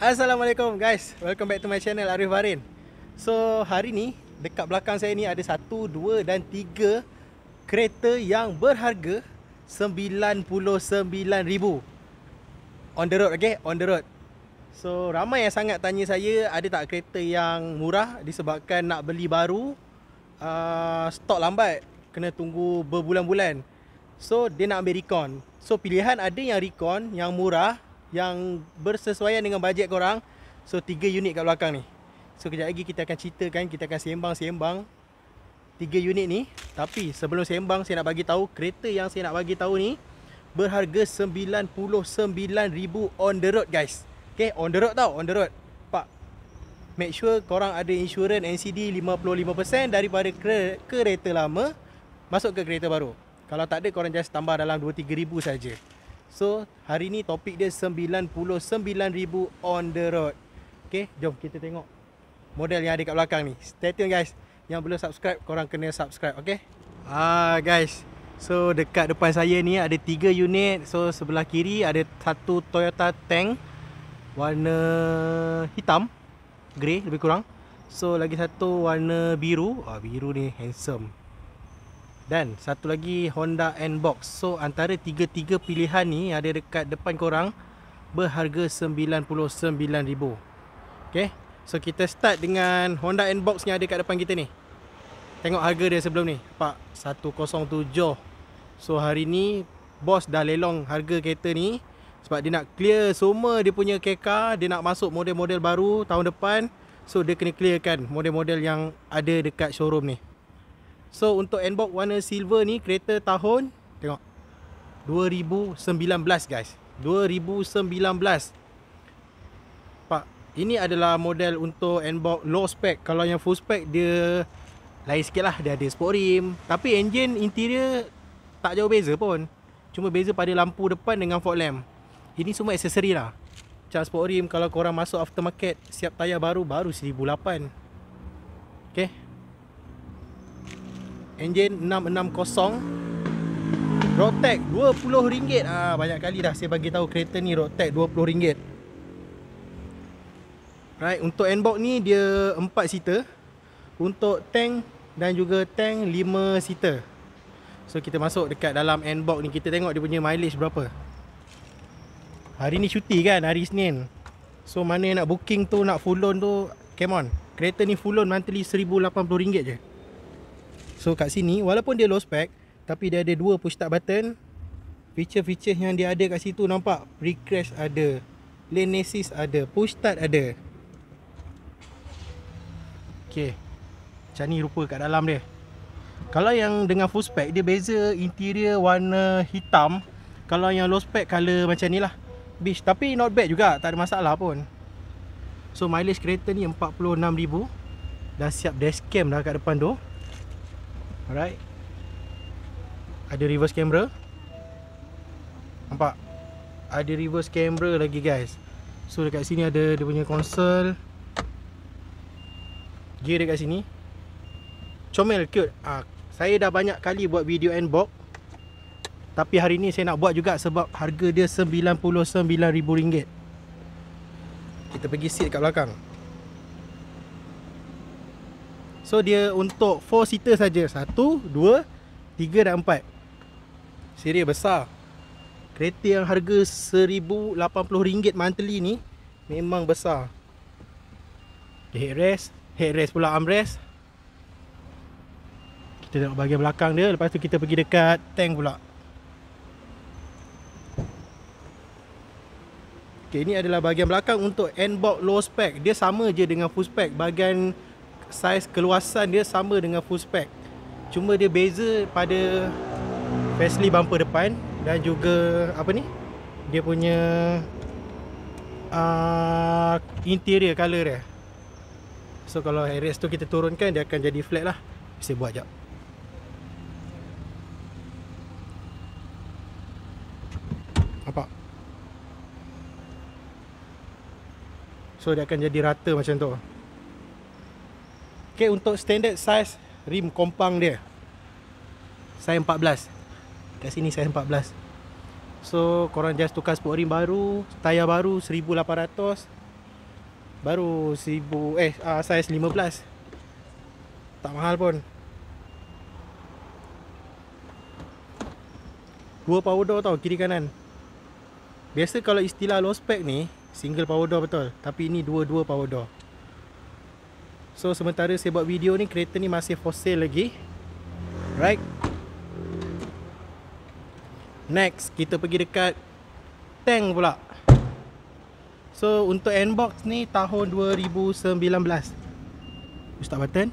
Assalamualaikum guys Welcome back to my channel Arif Harin So hari ni Dekat belakang saya ni ada 1, 2 dan 3 Kereta yang berharga RM99,000 On the road okay On the road So ramai yang sangat tanya saya Ada tak kereta yang murah Disebabkan nak beli baru uh, Stok lambat Kena tunggu berbulan-bulan So dia nak ambil recon So pilihan ada yang recon Yang murah yang bersesuaian dengan bajet korang So tiga unit kat belakang ni So kejap lagi kita akan ceritakan Kita akan sembang-sembang 3 unit ni Tapi sebelum sembang saya nak bagi tahu Kereta yang saya nak bagi tahu ni Berharga RM99,000 on the road guys Okay on the road tau on the road Pak Make sure korang ada insurans NCD 55% Daripada kereta lama Masuk ke kereta baru Kalau tak ada korang just tambah dalam RM23,000 saja. So hari ni topik dia 99,000 on the road Okay jom kita tengok Model yang ada kat belakang ni Stay tune guys Yang belum subscribe korang kena subscribe okay Ah guys So dekat depan saya ni ada 3 unit So sebelah kiri ada satu Toyota tank Warna hitam Grey lebih kurang So lagi satu warna biru Ah biru ni handsome dan satu lagi Honda N-Box So antara tiga-tiga pilihan ni Yang ada dekat depan korang Berharga RM99,000 Okay So kita start dengan Honda N-Box yang ada dekat depan kita ni Tengok harga dia sebelum ni Pak 107 So hari ni Bos dah lelong harga kereta ni Sebab dia nak clear semua dia punya keka Dia nak masuk model-model baru tahun depan So dia kena clearkan model-model yang ada dekat showroom ni So untuk Enbox warna silver ni kereta tahun tengok 2019 guys. 2019. Pak, ini adalah model untuk Enbox low spec. Kalau yang full spec dia lain sikit lah Dia ada sport rim Tapi enjin interior Tak jauh beza pun Cuma beza pada lampu depan dengan fog lamp Ini semua aksesori lah Macam sport rim Kalau korang masuk aftermarket Siap tayar baru Baru RM1,800 Okay Enjin 660 Rotec RM20 ah, Banyak kali dah saya bagi tahu kereta ni Rotec RM20 Right, untuk n ni dia 4 seater Untuk tank dan juga tank 5 seater So kita masuk dekat dalam n ni Kita tengok dia punya mileage berapa Hari ni cuti kan, hari Senin So mana nak booking tu, nak full loan tu Come on, kereta ni full loan monthly RM1,080 je So kat sini walaupun dia low spec tapi dia ada dua push start button. Feature-feature yang dia ada kat situ nampak pre-crash ada, lane assist ada, push start ada. Okay, Macam ni rupa kat dalam dia. Kalau yang dengan full spec dia beza interior warna hitam. Kalau yang low spec color macam ni lah Beach tapi not bad juga tak ada masalah pun. So mileage kereta ni 46000 dah siap dashcam dah kat depan tu. Alright Ada reverse camera Nampak Ada reverse camera lagi guys So dekat sini ada dia punya console Gear dekat sini Comel cute ha, Saya dah banyak kali buat video unbox Tapi hari ni saya nak buat juga Sebab harga dia RM99,000 Kita pergi seat kat belakang So dia untuk 4 seater saja. 1, 2, 3 dan 4. Seri besar. Kereta yang harga RM1,080 monthly ni memang besar. Headrest, headrest pula armrest. Kita tengok bahagian belakang dia. Lepas tu kita pergi dekat tank pula. Okay, ini adalah bahagian belakang untuk N-Bog low spec. Dia sama je dengan full spec. Bahagian saiz keluasan dia sama dengan full spec. Cuma dia beza pada facely bumper depan dan juga apa ni? Dia punya uh, interior color dia. So kalau RS tu kita turunkan dia akan jadi flat lah. Bisa buat jap. Apa? So dia akan jadi rata macam tu. Okey untuk standard size rim kompang dia. Size 14. Kat sini size 14. So korang just tukar spoke rim baru, tayar baru 1800. Baru 1000 eh uh, size 15. Tak mahal pun. Dua power door tau kiri kanan. Biasa kalau istilah low spec ni single power door betul, tapi ini dua-dua power door. So sementara saya buat video ni kereta ni masih for sale lagi. Right. Next kita pergi dekat tank pula. So untuk unbox ni tahun 2019. Ustaz button.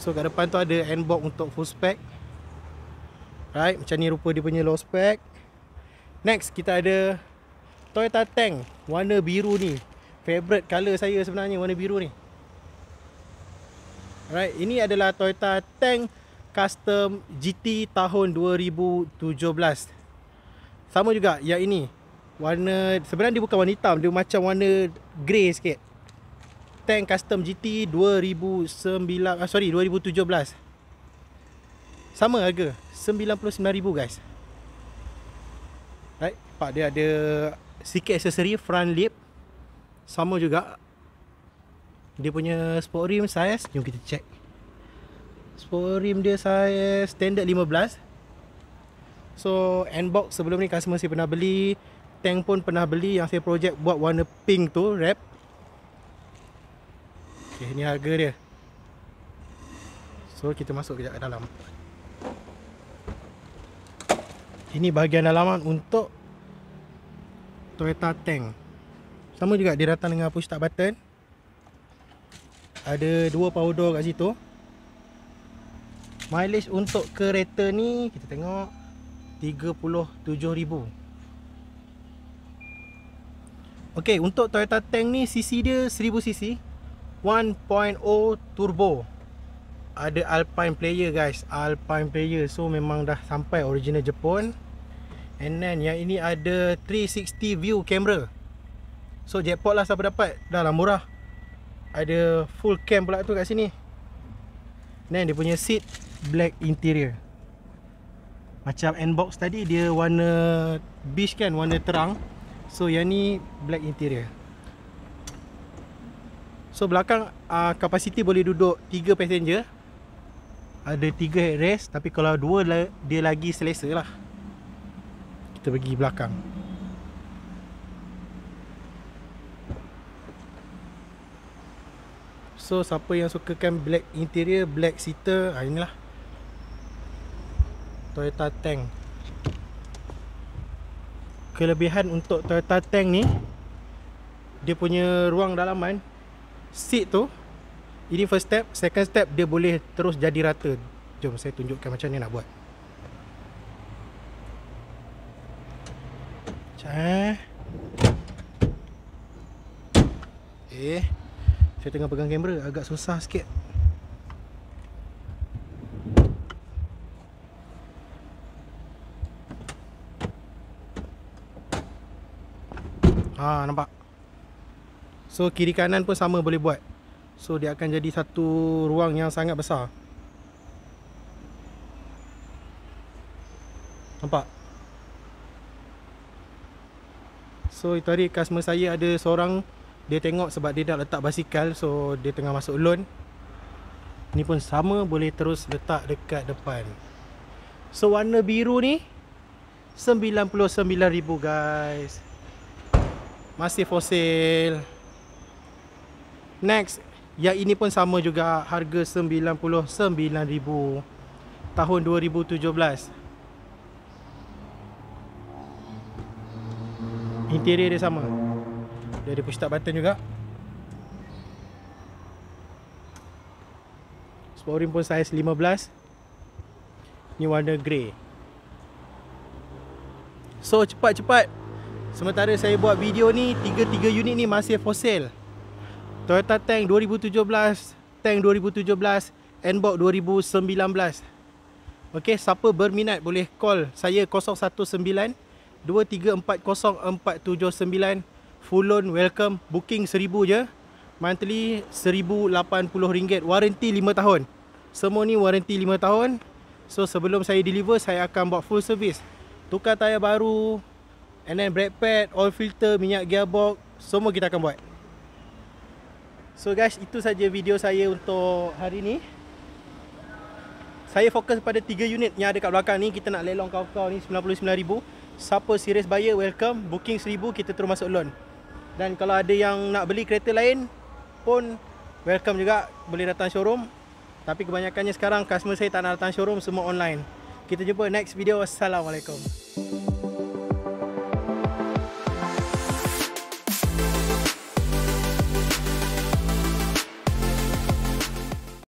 So kat depan tu ada unbox untuk full spec. Right, macam ni rupa dia punya low spec. Next kita ada Toyota Tank warna biru ni favorite color saya sebenarnya warna biru ni alright ini adalah Toyota Tank custom GT tahun 2017 sama juga yang ini warna sebenarnya dia bukan warna hitam dia macam warna grey sikit Tank custom GT 2009 ah, sorry 2017 sama harga 99000 guys Right, pak dia ada sikit aksesori front lip sama juga dia punya sport rim size jom kita check sport rim dia size standard 15 so unbox sebelum ni customer saya pernah beli tank pun pernah beli yang saya project buat warna pink tu wrap okey ni harga dia so kita masuk kejap ke dalam ini bahagian dalaman untuk Toyota tank Sama juga dia datang dengan push start button Ada dua power door kat situ Mileage untuk kereta ni Kita tengok 37,000 Ok untuk Toyota tank ni CC dia 1000cc 1.0 turbo Ada Alpine player guys Alpine player So memang dah sampai original Jepun And then yang ini ada 360 view camera So jackpot lah siapa dapat Dah lah murah Ada full cam pula tu kat sini Then dia punya seat Black interior Macam unbox tadi dia warna Beige kan warna terang So yang ni black interior So belakang uh, ah, Kapasiti boleh duduk 3 passenger Ada 3 headrest Tapi kalau 2 dia lagi selesa lah kita pergi belakang so siapa yang suka kan black interior black seater ah inilah Toyota Tank. kelebihan untuk Toyota Tank ni dia punya ruang dalaman seat tu ini first step second step dia boleh terus jadi rata jom saya tunjukkan macam ni nak buat Eh. eh, Saya tengah pegang kamera agak susah sikit. Ah, nampak. So kiri kanan pun sama boleh buat. So dia akan jadi satu ruang yang sangat besar. Nampak. So tarik customer saya ada seorang dia tengok sebab dia dah letak basikal so dia tengah masuk loan. Ni pun sama boleh terus letak dekat depan. So warna biru ni 99,000 guys. Masih for sale. Next, yang ini pun sama juga harga 99,000 tahun 2017. Interior dia sama Dia ada push start button juga Sporing pun saiz 15 Ni warna grey So cepat-cepat Sementara saya buat video ni Tiga-tiga unit ni masih for sale Toyota Tank 2017 Tank 2017 Enbox 2019 Okay siapa berminat boleh call Saya 019 2340479 full loan welcome booking 1000 je monthly rm Ringgit warranty Lima tahun semua ni warranty Lima tahun so sebelum saya deliver saya akan buat full service tukar tayar baru and then brake pad oil filter minyak gearbox semua kita akan buat so guys itu saja video saya untuk hari ni saya fokus pada tiga unit yang ada kat belakang ni kita nak lelong kau-kau ni RM99,000 siapa serious buyer welcome booking seribu kita terus masuk loan dan kalau ada yang nak beli kereta lain pun welcome juga boleh datang showroom tapi kebanyakannya sekarang customer saya tak nak datang showroom semua online kita jumpa next video assalamualaikum Thank